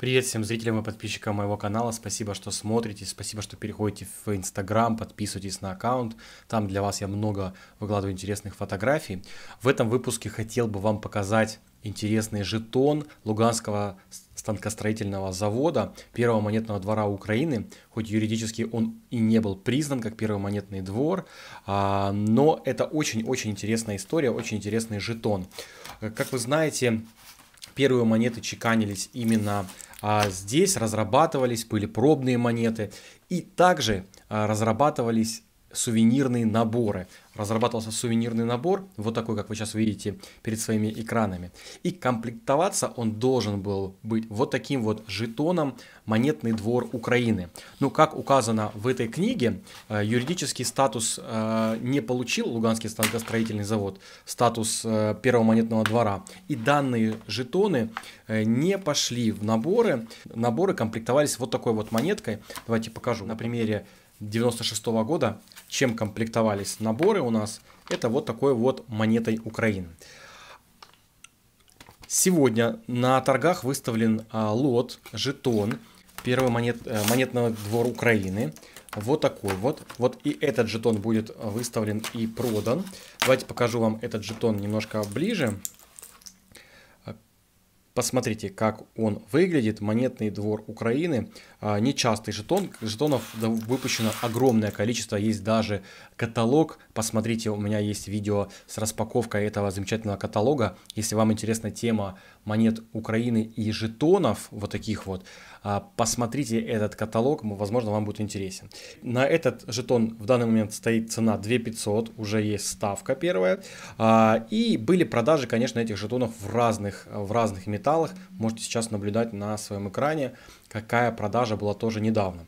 Привет всем зрителям и подписчикам моего канала, спасибо, что смотрите, спасибо, что переходите в Инстаграм, подписывайтесь на аккаунт, там для вас я много выкладываю интересных фотографий. В этом выпуске хотел бы вам показать интересный жетон Луганского станкостроительного завода, первого монетного двора Украины, хоть юридически он и не был признан как первый монетный двор, а, но это очень-очень интересная история, очень интересный жетон. Э, как вы знаете, первые монеты чеканились именно а здесь разрабатывались, были пробные монеты. И также а, разрабатывались сувенирные наборы. Разрабатывался сувенирный набор, вот такой, как вы сейчас видите перед своими экранами. И комплектоваться он должен был быть вот таким вот жетоном «Монетный двор Украины». Ну, как указано в этой книге, э, юридический статус э, не получил Луганский станкостроительный завод, статус э, первого монетного двора. И данные жетоны не пошли в наборы. Наборы комплектовались вот такой вот монеткой. Давайте покажу на примере 96 -го года, чем комплектовались наборы у нас, это вот такой вот монетой Украины. Сегодня на торгах выставлен а, лот, жетон, первый монет, э, монетного двора Украины. Вот такой вот. Вот и этот жетон будет э, выставлен и продан. Давайте покажу вам этот жетон немножко ближе. Посмотрите, как он выглядит. Монетный двор Украины. А, Нечастый жетон. Жетонов выпущено огромное количество. Есть даже каталог. Посмотрите, у меня есть видео с распаковкой этого замечательного каталога. Если вам интересна тема монет Украины и жетонов, вот таких вот, а, посмотрите этот каталог. Возможно, вам будет интересен. На этот жетон в данный момент стоит цена 2500. Уже есть ставка первая. А, и были продажи, конечно, этих жетонов в разных, в разных металлах порталах. Можете сейчас наблюдать на своем экране, какая продажа была тоже недавно.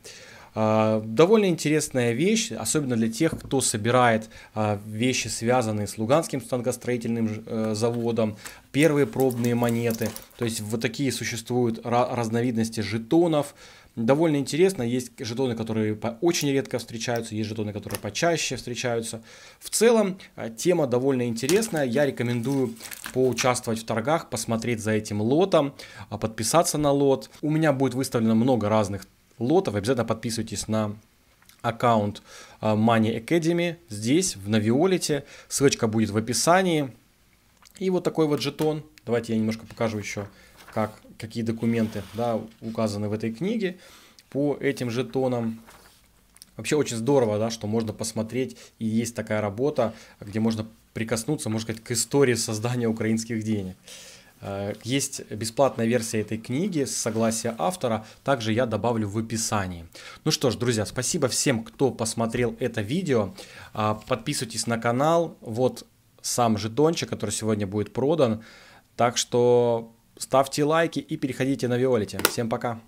А, довольно интересная вещь, особенно для тех, кто собирает а, вещи, связанные с Луганским станкостроительным э, заводом, первые пробные монеты. То есть вот такие существуют разновидности жетонов. Довольно интересно, есть жетоны, которые очень редко встречаются, есть жетоны, которые почаще встречаются. В целом, а, тема довольно интересная, я рекомендую поучаствовать в торгах, посмотреть за этим лотом, а, подписаться на лот. У меня будет выставлено много разных лотов. Обязательно подписывайтесь на аккаунт а, Money Academy здесь, в Навиолите. Ссылочка будет в описании. И вот такой вот жетон. Давайте я немножко покажу еще, как, какие документы да, указаны в этой книге по этим жетонам. Вообще очень здорово, да, что можно посмотреть, и есть такая работа, где можно прикоснуться, можно сказать, к истории создания украинских денег. Э, есть бесплатная версия этой книги с согласия автора, также я добавлю в описании. Ну что ж, друзья, спасибо всем, кто посмотрел это видео. А, подписывайтесь на канал, вот сам жетончик, который сегодня будет продан. Так что ставьте лайки и переходите на Виолите. Всем пока!